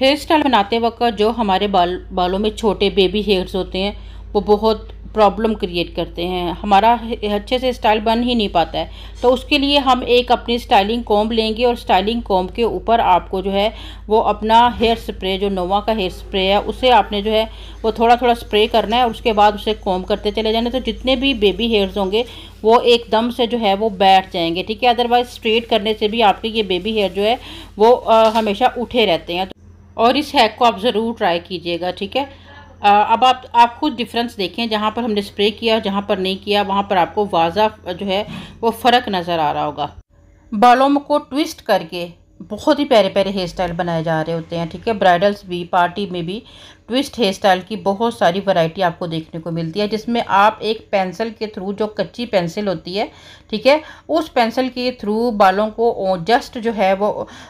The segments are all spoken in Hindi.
हेयर स्टाइल बनाते वक्त जो हमारे बाल बालों में छोटे बेबी हेयर्स होते हैं वो बहुत प्रॉब्लम क्रिएट करते हैं हमारा अच्छे से स्टाइल बन ही नहीं पाता है तो उसके लिए हम एक अपनी स्टाइलिंग कॉम्ब लेंगे और स्टाइलिंग कॉम्ब के ऊपर आपको जो है वो अपना हेयर स्प्रे जो नोवा का हेयर स्प्रे है उसे आपने जो है वो थोड़ा थोड़ा स्प्रे करना है और उसके बाद उसे कॉम्ब करते चले जाना तो जितने भी बेबी हेयर्स होंगे वो एकदम से जो है वो बैठ जाएंगे ठीक है अदरवाइज़ स्ट्रेट करने से भी आपके ये बेबी हेयर जो है वो आ, हमेशा उठे रहते हैं और इस हैक को आप ज़रूर ट्राई कीजिएगा ठीक है अब आप आप खुद डिफरेंस देखें जहाँ पर हमने स्प्रे किया जहाँ पर नहीं किया वहाँ पर आपको वाजा जो है वो फ़र्क नज़र आ रहा होगा बालों को ट्विस्ट करके बहुत ही प्यारे प्यारे हेयर स्टाइल बनाए जा रहे होते हैं ठीक है ब्राइडल्स भी पार्टी में भी ट्विस्ट हेयर स्टाइल की बहुत सारी वैरायटी आपको देखने को मिलती है जिसमें आप एक पेंसिल के थ्रू जो कच्ची पेंसिल होती है ठीक है उस पेंसिल के थ्रू बालों को जस्ट जो है वो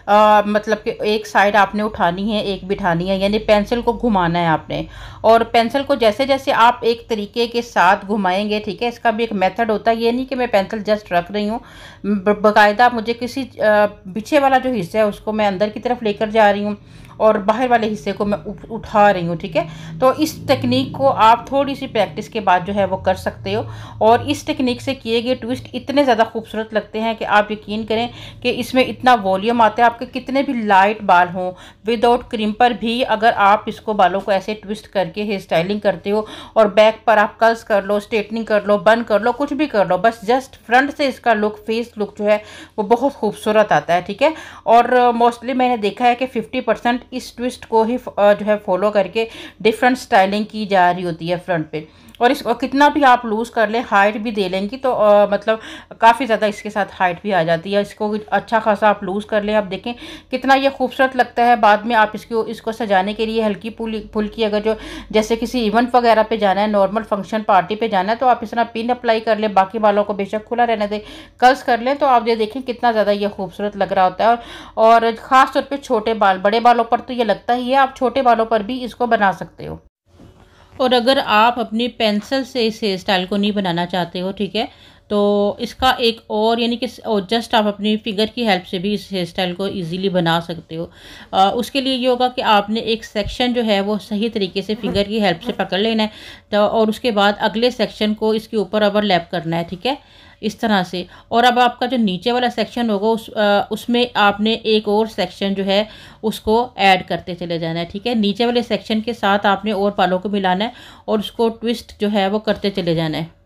आ, मतलब कि एक साइड आपने उठानी है एक बिठानी है यानी पेंसिल को घुमाना है आपने और पेंसिल को जैसे जैसे आप एक तरीके के साथ घुमाएंगे ठीक है इसका भी एक मेथड होता है ये नहीं कि मैं पेंसिल जस्ट रख रही हूँ बाकायदा मुझे किसी पीछे वाला जो हिस्सा से उसको मैं अंदर की तरफ लेकर जा रही हूँ और बाहर वाले हिस्से को मैं उठा रही हूँ ठीक है तो इस टेक्निक को आप थोड़ी सी प्रैक्टिस के बाद जो है वो कर सकते हो और इस टेक्निक से किए गए ट्विस्ट इतने ज़्यादा खूबसूरत लगते हैं कि आप यकीन करें कि इसमें इतना वॉल्यूम आता है आपके कितने भी लाइट बाल हों विदाउट क्रिम्पर भी अगर आप इसको बालों को ऐसे ट्विस्ट करके हेयर स्टाइलिंग करते हो और बैक पर आप कल्स कर लो स्ट्रेटनिंग कर लो बन कर लो कुछ भी कर लो बस जस्ट फ्रंट से इसका लुक फेस लुक जो है वो बहुत खूबसूरत आता है ठीक है और मोस्टली मैंने देखा है कि फिफ्टी परसेंट इस ट्विस्ट को ही जो है फॉलो करके डिफरेंट स्टाइलिंग की जा रही होती है फ्रंट पे और इस कितना भी आप लूज़ कर लें हाइट भी दे लेंगी तो आ, मतलब काफ़ी ज़्यादा इसके साथ हाइट भी आ जाती है इसको अच्छा खासा आप लूज़ कर लें आप देखें कितना ये खूबसूरत लगता है बाद में आप इसको इसको सजाने के लिए हल्की पुल की अगर जो जैसे किसी इवेंट वगैरह पे जाना है नॉर्मल फंक्शन पार्टी पर जाना है तो आप इस तरह पिन अप्लाई कर लें बाकी बालों को बेशक खुला रहने दें कल्स कर लें तो आप ये देखें कितना ज़्यादा ये खूबसूरत लग रहा होता है और ख़ासतौर पर छोटे बाल बड़े बालों पर पर तो ये लगता ही है आप छोटे बालों पर भी इसको बना सकते हो और अगर आप अपनी पेंसिल से इस हेयर स्टाइल को नहीं बनाना चाहते हो ठीक है तो इसका एक और यानी कि जस्ट आप अपनी फिगर की हेल्प से भी इस हेयर स्टाइल को इजीली बना सकते हो आ, उसके लिए ये होगा कि आपने एक सेक्शन जो है वो सही तरीके से फिगर की हेल्प से पकड़ लेना है तो और उसके बाद अगले सेक्शन को इसके ऊपर ओवरलैप करना है ठीक है इस तरह से और अब आपका जो नीचे वाला सेक्शन होगा उस आ, उसमें आपने एक और सेक्शन जो है उसको ऐड करते चले जाना है ठीक है नीचे वाले सेक्शन के साथ आपने और पालों को मिलाना है और उसको ट्विस्ट जो है वो करते चले जाना है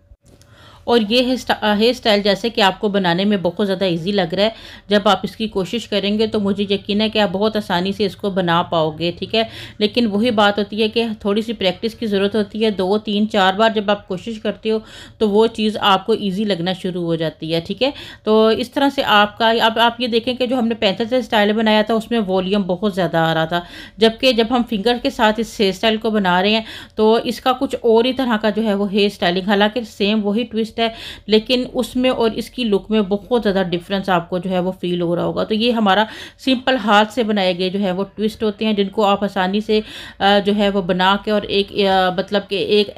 और ये हेयर स्टाइल जैसे कि आपको बनाने में बहुत ज़्यादा ईजी लग रहा है जब आप इसकी कोशिश करेंगे तो मुझे यकीन है कि आप बहुत आसानी से इसको बना पाओगे ठीक है लेकिन वही बात होती है कि थोड़ी सी प्रैक्टिस की ज़रूरत होती है दो तीन चार बार जब आप कोशिश करते हो तो वो चीज़ आपको ईजी लगना शुरू हो जाती है ठीक है तो इस तरह से आपका अब आप ये देखें कि जो हमने पैंथर से स्टाइल बनाया था उसमें वॉल्यूम बहुत ज़्यादा आ रहा था जबकि जब हम फिंगर के साथ इस हेयर स्टाइल को बना रहे हैं तो इसका कुछ और ही तरह का जो है वो हेयर स्टाइलिंग हालांकि सेम वही ट्विस्ट टेस्ट है लेकिन उसमें और इसकी लुक में बहुत ज़्यादा डिफरेंस आपको जो है वो फील हो रहा होगा तो ये हमारा सिंपल हाथ से बनाए गए जो है वो ट्विस्ट होते हैं जिनको आप आसानी से जो है वो बना के और एक मतलब कि एक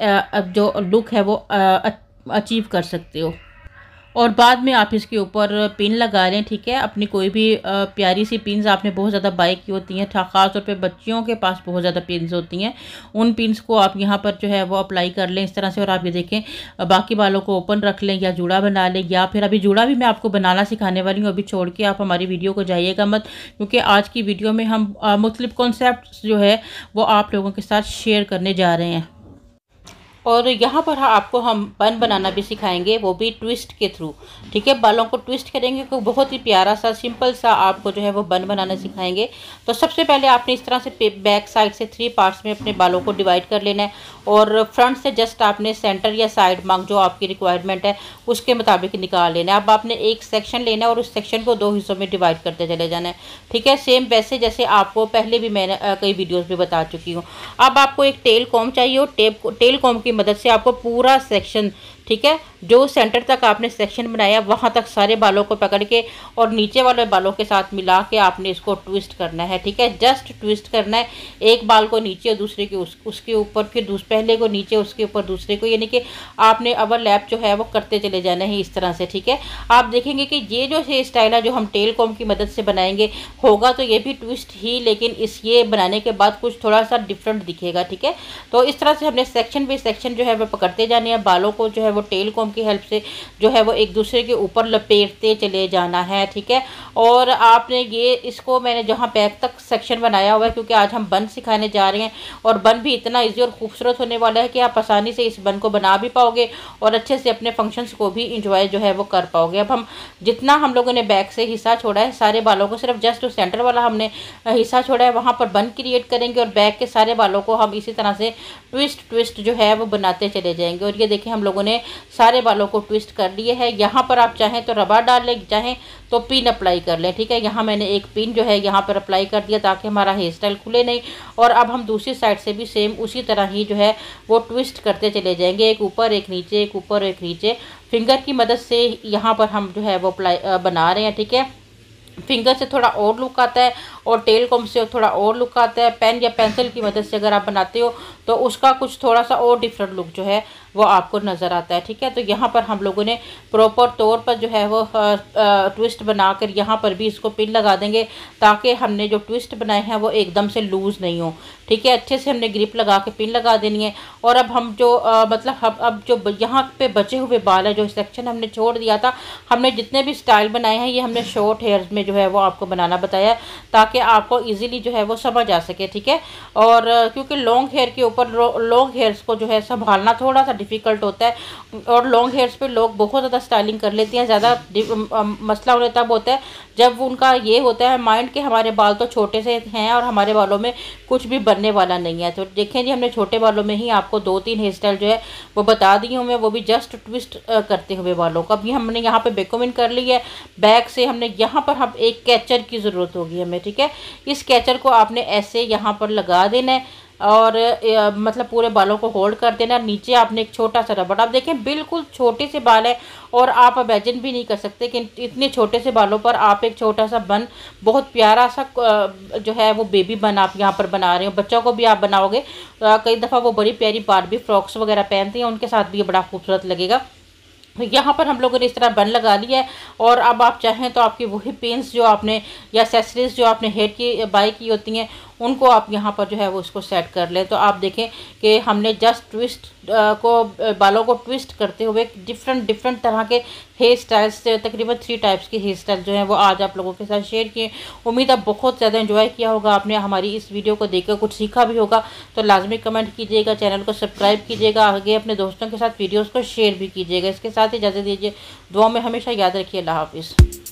जो लुक है वो अचीव कर सकते हो और बाद में आप इसके ऊपर पिन लगा लें ठीक है अपनी कोई भी प्यारी सी पिन आपने बहुत ज़्यादा बाई की होती हैं ख़ास तौर पे बच्चियों के पास बहुत ज़्यादा पिन होती हैं उन पिनस को आप यहाँ पर जो है वो अप्लाई कर लें इस तरह से और आप ये देखें बाकी बालों को ओपन रख लें या जूड़ा बना लें या फिर अभी जूड़ा भी मैं आपको बनाना सिखाने वाली हूँ अभी छोड़ के आप हमारी वीडियो को जाइएगा मत क्योंकि आज की वीडियो में हम मुख्तलिफ़ कॉन्सेप्ट जो है वो आप लोगों के साथ शेयर करने जा रहे हैं और यहाँ पर हाँ, आपको हम बन बनाना भी सिखाएंगे वो भी ट्विस्ट के थ्रू ठीक है बालों को ट्विस्ट करेंगे तो बहुत ही प्यारा सा सिंपल सा आपको जो है वो बन बनाना सिखाएंगे तो सबसे पहले आपने इस तरह से बैक साइड से थ्री पार्ट्स में अपने बालों को डिवाइड कर लेना है और फ्रंट से जस्ट आपने सेंटर या साइड मांग जो आपकी रिक्वायरमेंट है उसके मुताबिक निकाल लेना है अब आपने एक सेक्शन लेना है और उस सेक्शन को दो हिस्सों में डिवाइड करते चले जाना है ठीक है सेम वैसे जैसे आपको पहले भी मैंने कई वीडियोज़ भी बता चुकी हूँ अब आपको एक टेल कॉम चाहिए और टेप टेल कॉम की मदद से आपको पूरा सेक्शन ठीक है जो सेंटर तक आपने सेक्शन बनाया वहाँ तक सारे बालों को पकड़ के और नीचे वाले बालों के साथ मिला के आपने इसको ट्विस्ट करना है ठीक है जस्ट ट्विस्ट करना है एक बाल को नीचे और दूसरे के उस उसके ऊपर फिर दूस पहले को नीचे उसके ऊपर दूसरे को यानी कि आपने अवर लैप जो है वो करते चले जाना है इस तरह से ठीक है आप देखेंगे कि ये जो हेयर स्टाइल है जो हम टेल कॉम की मदद से बनाएंगे होगा तो ये भी ट्विस्ट ही लेकिन इस ये बनाने के बाद कुछ थोड़ा सा डिफरेंट दिखेगा ठीक है तो इस तरह से हमने सेक्शन बाई सेक्शन सेक्शन जो है वह पकड़ते जाने हैं बालों को जो है वो टेल कोम की हेल्प से जो है वो एक दूसरे के ऊपर लपेटते चले जाना है ठीक है और आपने ये इसको मैंने जहाँ बैक तक सेक्शन बनाया हुआ है क्योंकि आज हम बन सिखाने जा रहे हैं और बन भी इतना ईजी और खूबसूरत होने वाला है कि आप आसानी से इस बन को बना भी पाओगे और अच्छे से अपने फंक्शंस को भी इंजॉय जो है वो कर पाओगे अब हम जितना हम लोगों ने बैक से हिस्सा छोड़ा है सारे बालों को सिर्फ जस्ट सेंटर वाला हमने हिस्सा छोड़ा है वहाँ पर बन क्रिएट करेंगे और बैक के सारे बालों को हम इसी तरह से ट्विस्ट ट्विस्ट जो है वो बनाते चले जाएंगे और ये देखिए हम लोगों ने सारे बालों को ट्विस्ट कर लिए है यहाँ पर आप चाहें तो रबड़ डाल लें चाहें तो पिन अप्लाई कर लें ठीक है यहाँ मैंने एक पिन जो है यहाँ पर अप्लाई कर दिया ताकि हमारा हेयर स्टाइल खुले नहीं और अब हम दूसरी साइड से भी सेम उसी तरह ही जो है वो ट्विस्ट करते चले जाएंगे एक ऊपर एक नीचे एक ऊपर एक नीचे फिंगर की मदद से यहाँ पर हम जो है वो अप्लाई बना रहे हैं ठीक है फिंगर से थोड़ा और लुक आता है और टेल कॉम से थोड़ा और लुक आता है पेन या पेंसिल की मदद से अगर आप बनाते हो तो उसका कुछ थोड़ा सा और डिफरेंट लुक जो है वो आपको नज़र आता है ठीक है तो यहाँ पर हम लोगों ने प्रॉपर तौर पर जो है वो ट्विस्ट बनाकर यहाँ पर भी इसको पिन लगा देंगे ताकि हमने जो ट्विस्ट बनाए हैं वो एकदम से लूज़ नहीं हो ठीक है अच्छे से हमने ग्रिप लगा के पिन लगा देनी है और अब हम जो आ, मतलब हम अब जो यहाँ पे बचे हुए बाल है जो सेक्शन हमने छोड़ दिया था हमने जितने भी स्टाइल बनाए हैं ये हमने शॉर्ट हेयर में जो है वो आपको बनाना बताया ताकि ताकि आपको इजीली जो है वो समझ आ सके ठीक है और क्योंकि लॉन्ग हेयर के ऊपर लॉन्ग हेयर्स को जो है संभालना थोड़ा सा डिफ़िकल्ट होता है और लॉन्ग हेयर्स पे लोग बहुत ज़्यादा स्टाइलिंग कर लेते हैं ज़्यादा मसला उन्हें तब होता है जब उनका ये होता है माइंड कि हमारे बाल तो छोटे से हैं और हमारे बालों में कुछ भी बनने वाला नहीं है तो देखें जी हमने छोटे बालों में ही आपको दो तीन हेयर स्टाइल जो है वो बता दी हूँ मैं वो भी जस्ट ट्विस्ट करते हुए बालों का अभी हमने यहाँ पर बेकोमिन कर ली है बैक से हमने यहाँ पर हम एक कैचर की ज़रूरत होगी हमें ठीक है इस कैचर को आपने ऐसे यहाँ पर लगा देना है और मतलब पूरे बालों को होल्ड कर देना नीचे आपने एक छोटा सा रबड़ आप देखें बिल्कुल छोटे से बाल है और आप इमेजिन भी नहीं कर सकते कि इतने छोटे से बालों पर आप एक छोटा सा बन बहुत प्यारा सा जो है वो बेबी बन आप यहाँ पर बना रहे हो बच्चों को भी आप बनाओगे कई दफ़ा वो बड़ी प्यारी बारबी फ्रॉक्स वगैरह पहनती हैं उनके साथ भी ये बड़ा खूबसूरत लगेगा यहाँ पर हम लोगों ने इस तरह बन लगा लिया है और अब आप चाहें तो आपकी वही पेंस जो आपने या एक्सेसरीज जो आपने हेड की बाई की होती हैं उनको आप यहाँ पर जो है वो इसको सेट कर लें तो आप देखें कि हमने जस्ट ट्विस्ट को बालों को ट्विस्ट करते हुए डिफरेंट डिफरेंट तरह के हेयर स्टाइल्स तकरीबन थ्री टाइप्स के हेयर स्टाइल जो हैं वो आज आप लोगों के साथ शेयर किए उम्मीद आप बहुत ज़्यादा इन्जॉय किया होगा आपने हमारी इस वीडियो को देखकर कुछ सीखा भी होगा तो लाजमी कमेंट कीजिएगा चैनल को सब्सक्राइब कीजिएगा आगे अपने दोस्तों के साथ वीडियोज़ को शेयर भी कीजिएगा इसके साथ इजाज़त दीजिए दुआ में हमेशा याद रखिए अल्लाह हाफिज़